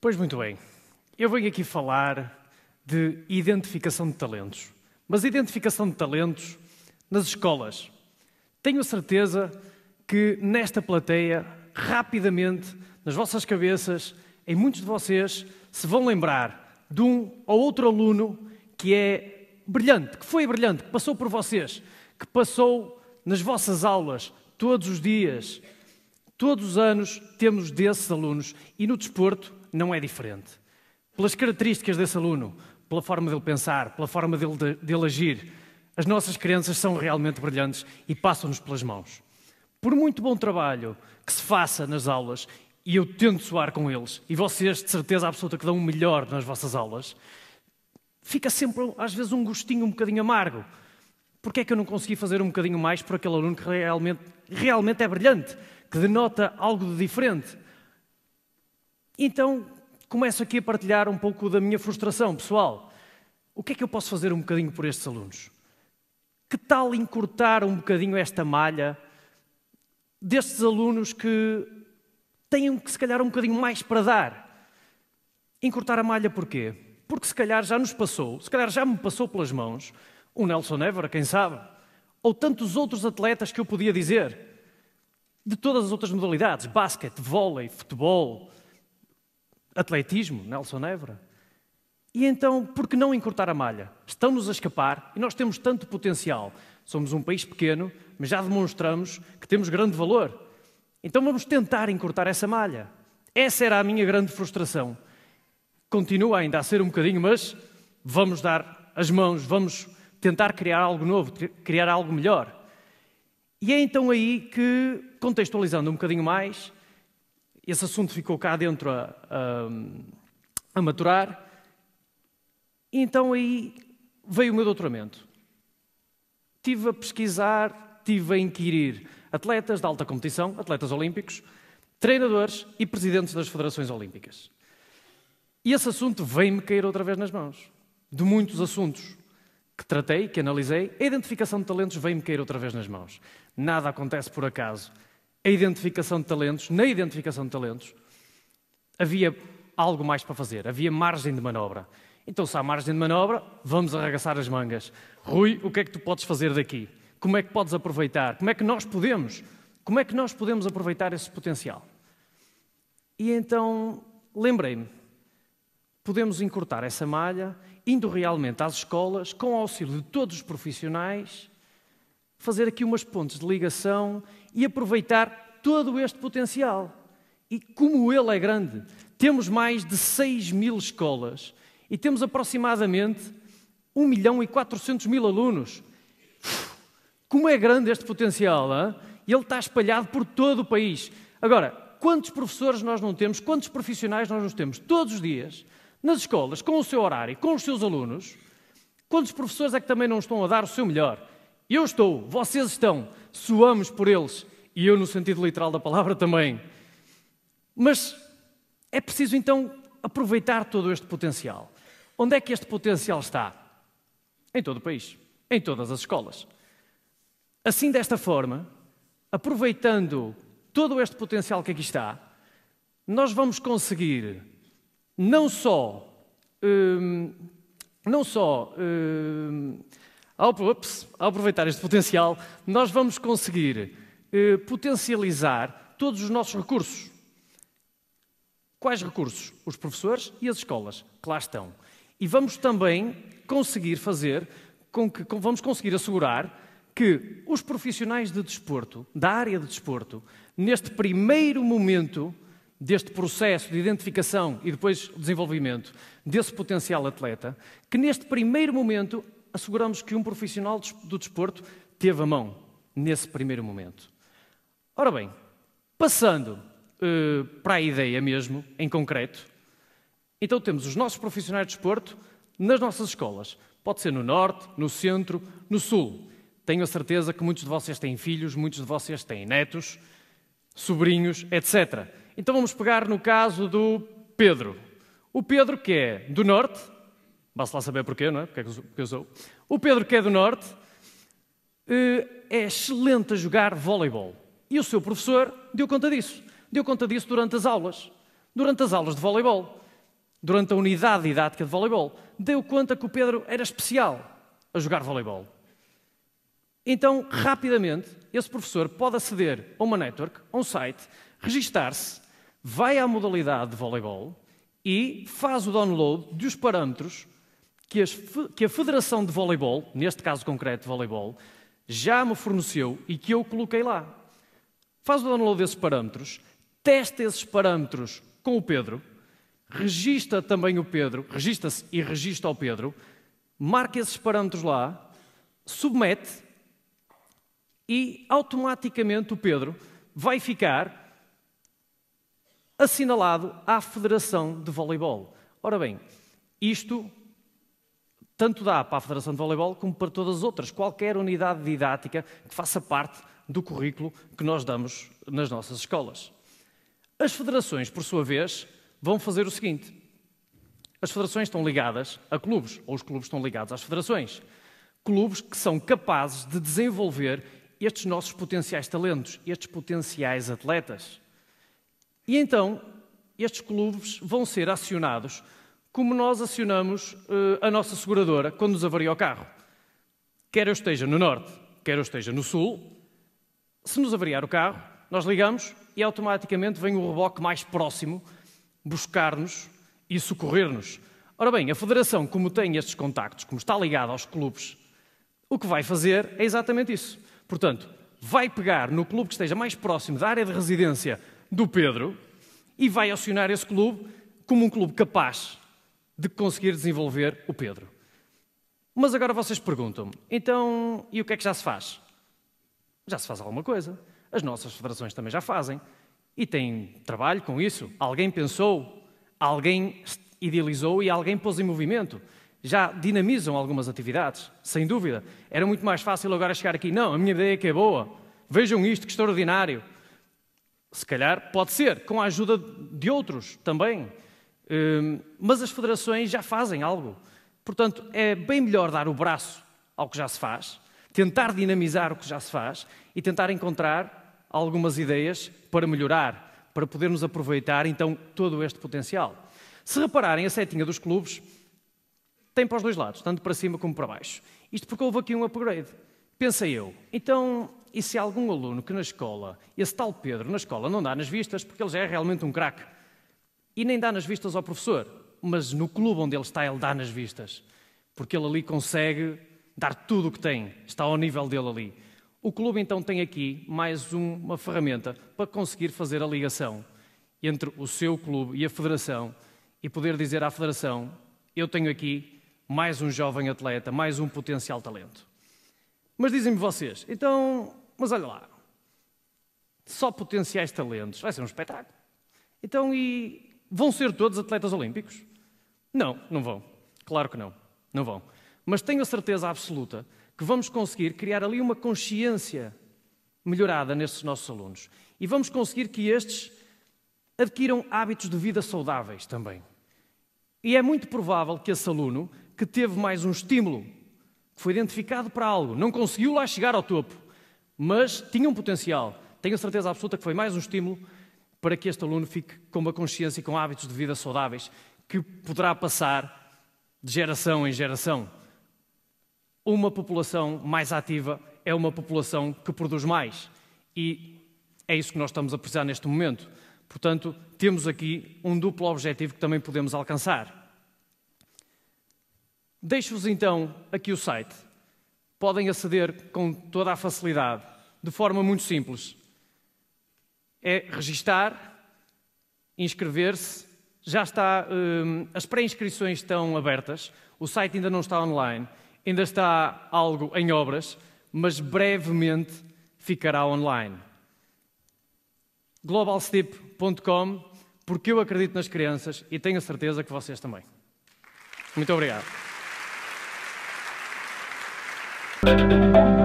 Pois muito bem, eu venho aqui falar de identificação de talentos, mas identificação de talentos nas escolas. Tenho certeza que nesta plateia, rapidamente, nas vossas cabeças, em muitos de vocês, se vão lembrar de um ou outro aluno que é brilhante, que foi brilhante, que passou por vocês, que passou nas vossas aulas todos os dias. Todos os anos temos desses alunos e no desporto não é diferente. Pelas características desse aluno, pela forma dele pensar, pela forma dele, dele agir, as nossas crianças são realmente brilhantes e passam-nos pelas mãos. Por muito bom trabalho que se faça nas aulas e eu tento soar com eles, e vocês, de certeza absoluta, que dão o melhor nas vossas aulas, fica sempre, às vezes, um gostinho um bocadinho amargo. Porquê é que eu não consegui fazer um bocadinho mais por aquele aluno que realmente, realmente é brilhante, que denota algo de diferente? Então, começo aqui a partilhar um pouco da minha frustração pessoal. O que é que eu posso fazer um bocadinho por estes alunos? Que tal encurtar um bocadinho esta malha destes alunos que têm que se calhar um bocadinho mais para dar. Encurtar a malha porquê? Porque se calhar já nos passou, se calhar já me passou pelas mãos, o Nelson Évora, quem sabe, ou tantos outros atletas que eu podia dizer, de todas as outras modalidades, basquete, vôlei, futebol, atletismo, Nelson Évora. E então, por que não encurtar a malha? Estão-nos a escapar e nós temos tanto potencial. Somos um país pequeno, mas já demonstramos que temos grande valor. Então vamos tentar encurtar essa malha. Essa era a minha grande frustração. Continua ainda a ser um bocadinho, mas vamos dar as mãos, vamos tentar criar algo novo, criar algo melhor. E é então aí que, contextualizando um bocadinho mais, esse assunto ficou cá dentro a, a, a maturar. E então aí veio o meu doutoramento. Tive a pesquisar, tive a inquirir atletas de alta competição, atletas olímpicos, treinadores e presidentes das federações olímpicas. E esse assunto vem-me cair outra vez nas mãos. De muitos assuntos que tratei, que analisei, a identificação de talentos vem-me cair outra vez nas mãos. Nada acontece por acaso. A identificação de talentos, na identificação de talentos, havia algo mais para fazer, havia margem de manobra. Então, se há margem de manobra, vamos arregaçar as mangas. Rui, o que é que tu podes fazer daqui? Como é que podes aproveitar? Como é que nós podemos? Como é que nós podemos aproveitar esse potencial? E então lembrei-me, podemos encurtar essa malha, indo realmente às escolas, com o auxílio de todos os profissionais, fazer aqui umas pontes de ligação e aproveitar todo este potencial. E como ele é grande, temos mais de 6 mil escolas e temos aproximadamente 1 milhão e 400 mil alunos. Como é grande este potencial, e ele está espalhado por todo o país. Agora, quantos professores nós não temos, quantos profissionais nós nos temos todos os dias, nas escolas, com o seu horário, com os seus alunos, quantos professores é que também não estão a dar o seu melhor? Eu estou, vocês estão, suamos por eles, e eu no sentido literal da palavra também. Mas é preciso então aproveitar todo este potencial. Onde é que este potencial está? Em todo o país, em todas as escolas assim desta forma, aproveitando todo este potencial que aqui está, nós vamos conseguir não só. Hum, não só hum, ao, ups, ao, aproveitar este potencial, nós vamos conseguir eh, potencializar todos os nossos recursos. Quais recursos? Os professores e as escolas, que lá estão. E vamos também conseguir fazer com que vamos conseguir assegurar que os profissionais de desporto, da área de desporto, neste primeiro momento deste processo de identificação e depois desenvolvimento desse potencial atleta, que neste primeiro momento asseguramos que um profissional do desporto teve a mão nesse primeiro momento. Ora bem, passando uh, para a ideia mesmo, em concreto, então temos os nossos profissionais de desporto nas nossas escolas. Pode ser no norte, no centro, no sul. Tenho a certeza que muitos de vocês têm filhos, muitos de vocês têm netos, sobrinhos, etc. Então vamos pegar no caso do Pedro. O Pedro que é do Norte, basta lá saber porquê, não é? Porque, é que eu sou. O Pedro que é do Norte eh, é excelente a jogar voleibol. E o seu professor deu conta disso. Deu conta disso durante as aulas. Durante as aulas de voleibol. Durante a unidade didática de voleibol. Deu conta que o Pedro era especial a jogar voleibol. Então, rapidamente, esse professor pode aceder a uma network, a um site, registar-se, vai à modalidade de voleibol e faz o download dos parâmetros que, que a Federação de Voleibol, neste caso concreto de voleibol, já me forneceu e que eu coloquei lá. Faz o download desses parâmetros, testa esses parâmetros com o Pedro, registra também o Pedro, registra se e registra ao Pedro, marca esses parâmetros lá, submete e automaticamente o Pedro vai ficar assinalado à Federação de Voleibol. Ora bem, isto tanto dá para a Federação de Voleibol como para todas as outras, qualquer unidade didática que faça parte do currículo que nós damos nas nossas escolas. As federações, por sua vez, vão fazer o seguinte: as federações estão ligadas a clubes, ou os clubes estão ligados às federações. Clubes que são capazes de desenvolver estes nossos potenciais talentos, estes potenciais atletas. E então, estes clubes vão ser acionados como nós acionamos uh, a nossa seguradora quando nos avaria o carro. Quer eu esteja no norte, quer eu esteja no sul, se nos avariar o carro, nós ligamos e automaticamente vem o reboque mais próximo buscar-nos e socorrer-nos. Ora bem, a Federação, como tem estes contactos, como está ligada aos clubes, o que vai fazer é exatamente isso. Portanto, vai pegar no clube que esteja mais próximo da área de residência do Pedro e vai acionar esse clube como um clube capaz de conseguir desenvolver o Pedro. Mas agora vocês perguntam então, e o que é que já se faz? Já se faz alguma coisa. As nossas federações também já fazem. E têm trabalho com isso. Alguém pensou, alguém idealizou e alguém pôs em movimento já dinamizam algumas atividades, sem dúvida. Era muito mais fácil agora chegar aqui, não, a minha ideia é que é boa, vejam isto, que extraordinário. Se calhar pode ser, com a ajuda de outros também. Hum, mas as federações já fazem algo. Portanto, é bem melhor dar o braço ao que já se faz, tentar dinamizar o que já se faz e tentar encontrar algumas ideias para melhorar, para podermos aproveitar então todo este potencial. Se repararem, a setinha dos clubes tem para os dois lados, tanto para cima como para baixo. Isto porque houve aqui um upgrade. Pensei eu, então, e se algum aluno que na escola, esse tal Pedro na escola não dá nas vistas, porque ele já é realmente um craque, e nem dá nas vistas ao professor, mas no clube onde ele está, ele dá nas vistas, porque ele ali consegue dar tudo o que tem, está ao nível dele ali. O clube então tem aqui mais uma ferramenta para conseguir fazer a ligação entre o seu clube e a federação e poder dizer à federação: eu tenho aqui mais um jovem atleta, mais um potencial talento. Mas dizem-me vocês, então, mas olha lá, só potenciais talentos, vai ser um espetáculo. Então, e vão ser todos atletas olímpicos? Não, não vão. Claro que não, não vão. Mas tenho a certeza absoluta que vamos conseguir criar ali uma consciência melhorada nestes nossos alunos. E vamos conseguir que estes adquiram hábitos de vida saudáveis também. E é muito provável que esse aluno que teve mais um estímulo, foi identificado para algo, não conseguiu lá chegar ao topo, mas tinha um potencial. Tenho certeza absoluta que foi mais um estímulo para que este aluno fique com uma consciência e com hábitos de vida saudáveis, que poderá passar de geração em geração. Uma população mais ativa é uma população que produz mais. E é isso que nós estamos a precisar neste momento. Portanto, temos aqui um duplo objetivo que também podemos alcançar. Deixo-vos então aqui o site. Podem aceder com toda a facilidade, de forma muito simples. É registar, inscrever-se. Já está, hum, as pré-inscrições estão abertas. O site ainda não está online, ainda está algo em obras, mas brevemente ficará online. globalstip.com, porque eu acredito nas crianças e tenho a certeza que vocês também. Muito obrigado. Thank you.